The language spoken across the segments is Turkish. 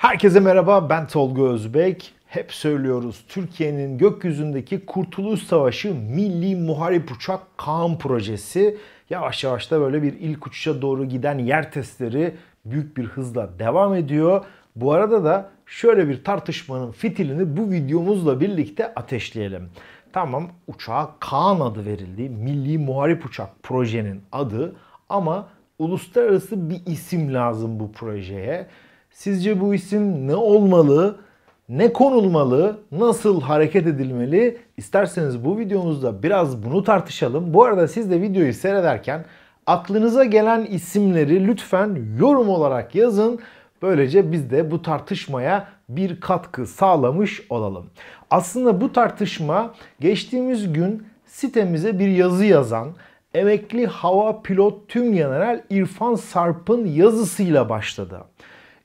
Herkese merhaba ben Tolga Özbek. Hep söylüyoruz Türkiye'nin gökyüzündeki Kurtuluş Savaşı Milli Muharip Uçak Kaan projesi yavaş yavaş da böyle bir ilk uçuşa doğru giden yer testleri büyük bir hızla devam ediyor. Bu arada da şöyle bir tartışmanın fitilini bu videomuzla birlikte ateşleyelim. Tamam uçağa Kaan adı verildi. Milli Muharip Uçak projenin adı ama uluslararası bir isim lazım bu projeye. Sizce bu isim ne olmalı? Ne konulmalı? Nasıl hareket edilmeli? İsterseniz bu videomuzda biraz bunu tartışalım. Bu arada siz de videoyu seyrederken aklınıza gelen isimleri lütfen yorum olarak yazın. Böylece biz de bu tartışmaya bir katkı sağlamış olalım. Aslında bu tartışma geçtiğimiz gün sitemize bir yazı yazan emekli hava pilot tüm general İrfan Sarp'ın yazısıyla başladı.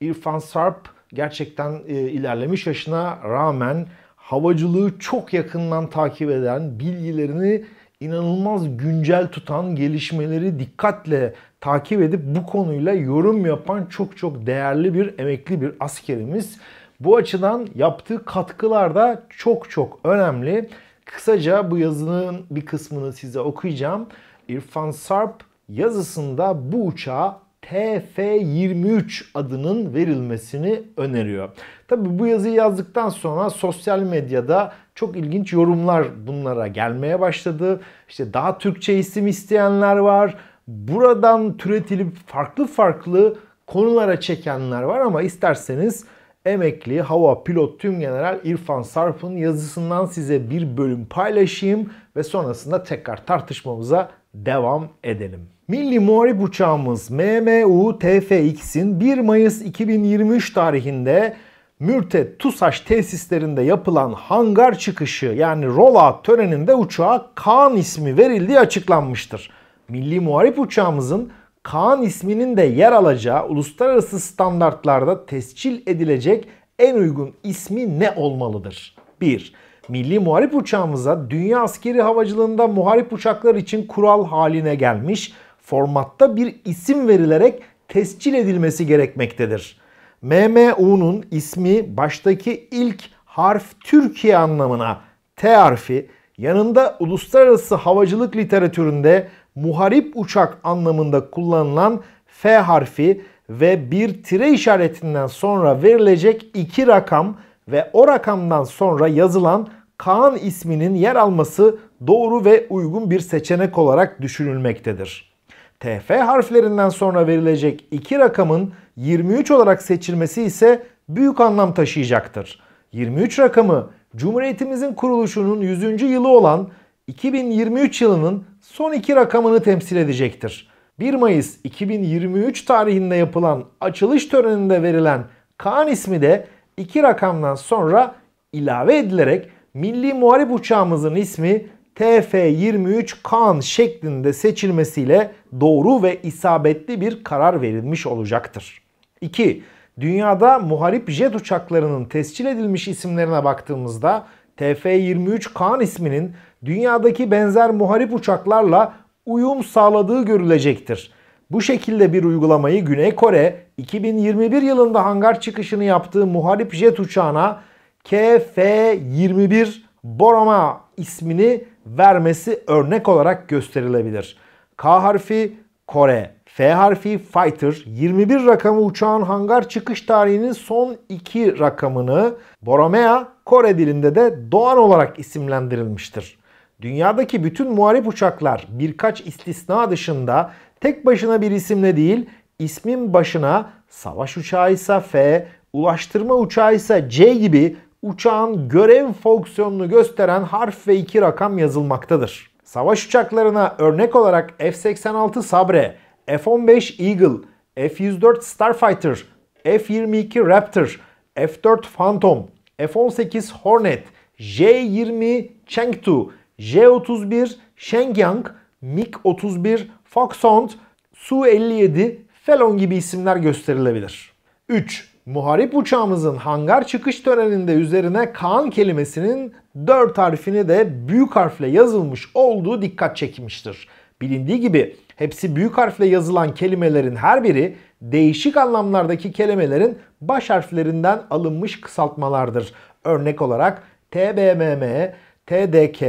İrfan Sarp gerçekten e, ilerlemiş yaşına rağmen havacılığı çok yakından takip eden, bilgilerini inanılmaz güncel tutan, gelişmeleri dikkatle takip edip bu konuyla yorum yapan çok çok değerli bir emekli bir askerimiz. Bu açıdan yaptığı katkılar da çok çok önemli. Kısaca bu yazının bir kısmını size okuyacağım. İrfan Sarp yazısında bu uçağa TF23 adının verilmesini öneriyor. Tabi bu yazıyı yazdıktan sonra sosyal medyada çok ilginç yorumlar bunlara gelmeye başladı. İşte daha Türkçe isim isteyenler var. Buradan türetilip farklı farklı konulara çekenler var ama isterseniz emekli hava pilot tüm general İrfan Sarp'ın yazısından size bir bölüm paylaşayım ve sonrasında tekrar tartışmamıza devam edelim. Milli Muharip uçağımız MMU TFX'in 1 Mayıs 2023 tarihinde Mürte TUSAŞ tesislerinde yapılan hangar çıkışı yani rollout töreninde uçağa Kaan ismi verildiği açıklanmıştır. Milli Muharip uçağımızın Kaan isminin de yer alacağı uluslararası standartlarda tescil edilecek en uygun ismi ne olmalıdır? 1 milli muharip uçağımıza dünya askeri havacılığında muharip uçaklar için kural haline gelmiş formatta bir isim verilerek tescil edilmesi gerekmektedir. MMU'nun ismi baştaki ilk harf Türkiye anlamına T harfi yanında uluslararası havacılık literatüründe muharip uçak anlamında kullanılan F harfi ve bir tire işaretinden sonra verilecek iki rakam ve o rakamdan sonra yazılan Kaan isminin yer alması doğru ve uygun bir seçenek olarak düşünülmektedir. TF harflerinden sonra verilecek iki rakamın 23 olarak seçilmesi ise büyük anlam taşıyacaktır. 23 rakamı Cumhuriyetimizin kuruluşunun 100. yılı olan 2023 yılının son iki rakamını temsil edecektir. 1 Mayıs 2023 tarihinde yapılan açılış töreninde verilen Kaan ismi de iki rakamdan sonra ilave edilerek milli muharip uçağımızın ismi TF-23 Kaan şeklinde seçilmesiyle doğru ve isabetli bir karar verilmiş olacaktır. 2. Dünyada muharip jet uçaklarının tescil edilmiş isimlerine baktığımızda TF-23 Kaan isminin dünyadaki benzer muharip uçaklarla uyum sağladığı görülecektir. Bu şekilde bir uygulamayı Güney Kore 2021 yılında hangar çıkışını yaptığı muharip jet uçağına KF-21 Borama ismini vermesi örnek olarak gösterilebilir. K harfi Kore, F harfi Fighter, 21 rakamı uçağın hangar çıkış tarihinin son iki rakamını Boromea Kore dilinde de Doğan olarak isimlendirilmiştir. Dünyadaki bütün muharip uçaklar birkaç istisna dışında tek başına bir isimle değil, ismin başına savaş uçağıysa F, ulaştırma uçağıysa C gibi uçağın görev fonksiyonunu gösteren harf ve iki rakam yazılmaktadır. Savaş uçaklarına örnek olarak F-86 Sabre, F-15 Eagle, F-104 Starfighter, F-22 Raptor, F-4 Phantom, F-18 Hornet, J-20 Chengdu, J-31, Shenyang, MiG-31, Foxhound, Su-57, Felon gibi isimler gösterilebilir. 3. Muharip uçağımızın hangar çıkış töreninde üzerine Kaan kelimesinin 4 harfini de büyük harfle yazılmış olduğu dikkat çekmiştir. Bilindiği gibi hepsi büyük harfle yazılan kelimelerin her biri değişik anlamlardaki kelimelerin baş harflerinden alınmış kısaltmalardır. Örnek olarak TBMM, TDK,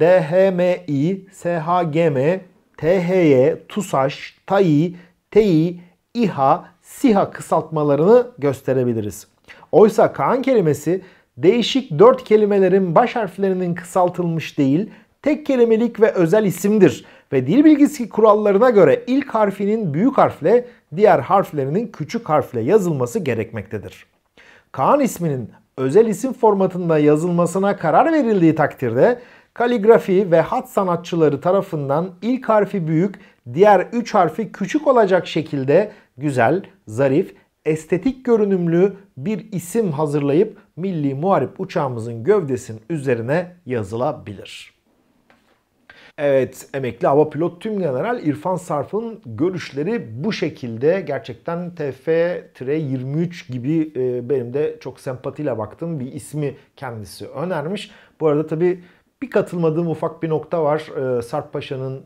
Dhmi, SHGM, THY, TUSAŞ, TAİ, TEİ, İHA, SİHA kısaltmalarını gösterebiliriz. Oysa Kaan kelimesi değişik dört kelimelerin baş harflerinin kısaltılmış değil, tek kelimelik ve özel isimdir ve dil bilgisi kurallarına göre ilk harfinin büyük harfle, diğer harflerinin küçük harfle yazılması gerekmektedir. Kaan isminin özel isim formatında yazılmasına karar verildiği takdirde Kaligrafi ve hat sanatçıları tarafından ilk harfi büyük, diğer üç harfi küçük olacak şekilde güzel, zarif, estetik görünümlü bir isim hazırlayıp milli muharip uçağımızın gövdesinin üzerine yazılabilir. Evet emekli hava pilot tüm general İrfan Sarf'ın görüşleri bu şekilde. Gerçekten TF-23 gibi e, benim de çok sempatiyle baktığım bir ismi kendisi önermiş. Bu arada tabii bir katılmadığım ufak bir nokta var e, Sarp Paşa'nın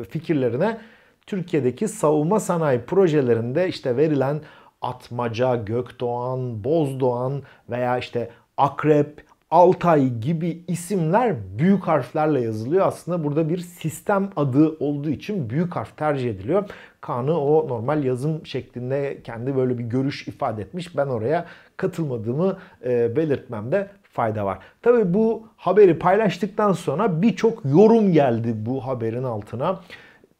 e, fikirlerine. Türkiye'deki savunma sanayi projelerinde işte verilen Atmaca, Gökdoğan, Bozdoğan veya işte Akrep, Altay gibi isimler büyük harflerle yazılıyor. Aslında burada bir sistem adı olduğu için büyük harf tercih ediliyor. Kaan'ı o normal yazım şeklinde kendi böyle bir görüş ifade etmiş. Ben oraya katılmadığımı e, belirtmemde fayda var. Tabi bu haberi paylaştıktan sonra birçok yorum geldi bu haberin altına.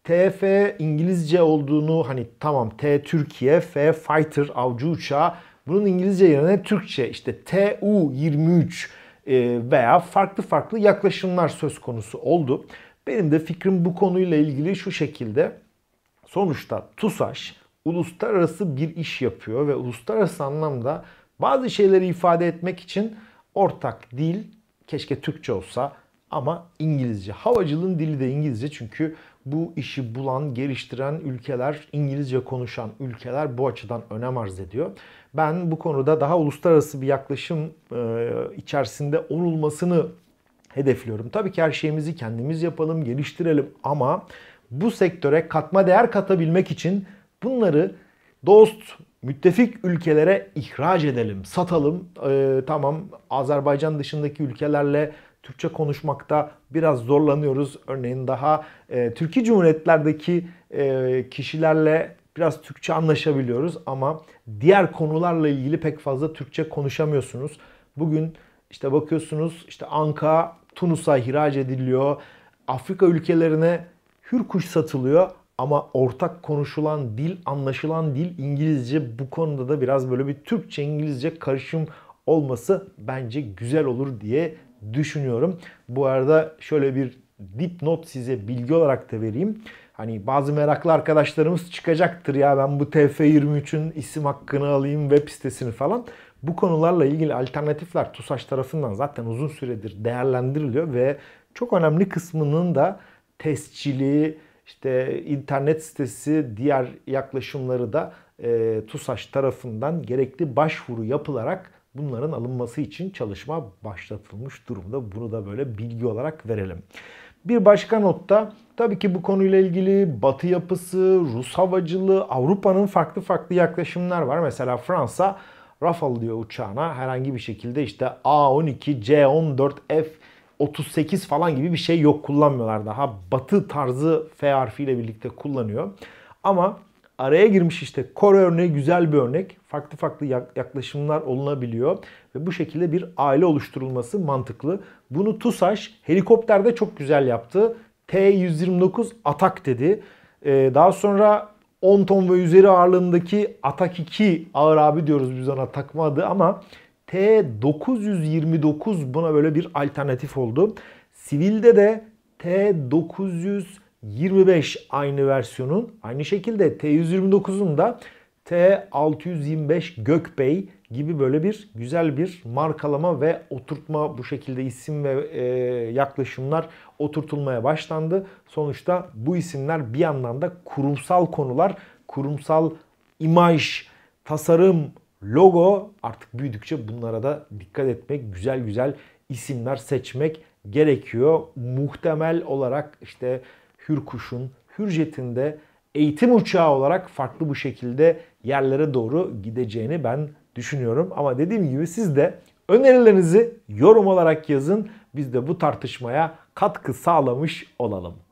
TF İngilizce olduğunu hani tamam T Türkiye, F Fighter avcı uçağı. Bunun İngilizce yerine Türkçe işte TU23 e, veya farklı farklı yaklaşımlar söz konusu oldu. Benim de fikrim bu konuyla ilgili şu şekilde. Sonuçta TUSAŞ uluslararası bir iş yapıyor ve uluslararası anlamda bazı şeyleri ifade etmek için Ortak dil keşke Türkçe olsa ama İngilizce. Havacılığın dili de İngilizce çünkü bu işi bulan, geliştiren ülkeler, İngilizce konuşan ülkeler bu açıdan önem arz ediyor. Ben bu konuda daha uluslararası bir yaklaşım e, içerisinde olulmasını hedefliyorum. Tabii ki her şeyimizi kendimiz yapalım, geliştirelim ama bu sektöre katma değer katabilmek için bunları dost, müttefik ülkelere ihraç edelim, satalım. Ee, tamam Azerbaycan dışındaki ülkelerle Türkçe konuşmakta biraz zorlanıyoruz. Örneğin daha e, Türkiye Cumhuriyetlerdeki e, kişilerle biraz Türkçe anlaşabiliyoruz ama diğer konularla ilgili pek fazla Türkçe konuşamıyorsunuz. Bugün işte bakıyorsunuz işte Anka Tunus'a ihraç ediliyor. Afrika ülkelerine hür kuş satılıyor ama ortak konuşulan dil, anlaşılan dil İngilizce. Bu konuda da biraz böyle bir Türkçe-İngilizce karışım olması bence güzel olur diye düşünüyorum. Bu arada şöyle bir dipnot size bilgi olarak da vereyim. Hani bazı meraklı arkadaşlarımız çıkacaktır ya ben bu TF23'ün isim hakkını alayım web sitesini falan. Bu konularla ilgili alternatifler TUSAŞ tarafından zaten uzun süredir değerlendiriliyor ve çok önemli kısmının da tescili, işte internet sitesi diğer yaklaşımları da e, TUSAŞ tarafından gerekli başvuru yapılarak bunların alınması için çalışma başlatılmış durumda. Bunu da böyle bilgi olarak verelim. Bir başka notta tabii ki bu konuyla ilgili Batı yapısı, Rus havacılığı, Avrupa'nın farklı farklı yaklaşımlar var. Mesela Fransa Rafale diyor uçağına herhangi bir şekilde işte A12, C14, F 38 falan gibi bir şey yok kullanmıyorlar daha. Batı tarzı F ile birlikte kullanıyor. Ama araya girmiş işte Kore örneği güzel bir örnek. Farklı farklı yaklaşımlar olunabiliyor. Ve bu şekilde bir aile oluşturulması mantıklı. Bunu TUSAŞ helikopterde çok güzel yaptı. T-129 Atak dedi. Ee, daha sonra 10 ton ve üzeri ağırlığındaki Atak 2 ağır abi diyoruz biz ona takma adı ama T929 buna böyle bir alternatif oldu. Sivilde de T925 aynı versiyonun aynı şekilde T129'un da T625 Gökbey gibi böyle bir güzel bir markalama ve oturtma bu şekilde isim ve e, yaklaşımlar oturtulmaya başlandı. Sonuçta bu isimler bir yandan da kurumsal konular, kurumsal imaj, tasarım, logo artık büyüdükçe bunlara da dikkat etmek, güzel güzel isimler seçmek gerekiyor. Muhtemel olarak işte Hürkuş'un, hürjetinde eğitim uçağı olarak farklı bu şekilde yerlere doğru gideceğini ben düşünüyorum. Ama dediğim gibi siz de önerilerinizi yorum olarak yazın. Biz de bu tartışmaya katkı sağlamış olalım.